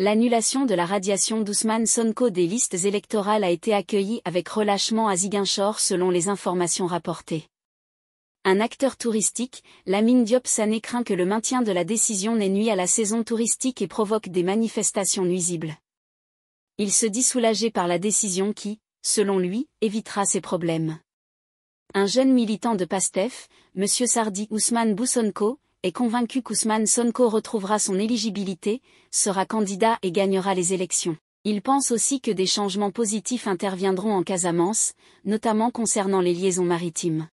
L'annulation de la radiation d'Ousmane Sonko des listes électorales a été accueillie avec relâchement à Ziguinchor selon les informations rapportées. Un acteur touristique, Lamine Diop Sané craint que le maintien de la décision n'ait nuit à la saison touristique et provoque des manifestations nuisibles. Il se dit soulagé par la décision qui, selon lui, évitera ses problèmes. Un jeune militant de PASTEF, M. Sardi Ousmane Boussonko, est convaincu qu'Ousmane Sonko retrouvera son éligibilité, sera candidat et gagnera les élections. Il pense aussi que des changements positifs interviendront en Casamance, notamment concernant les liaisons maritimes.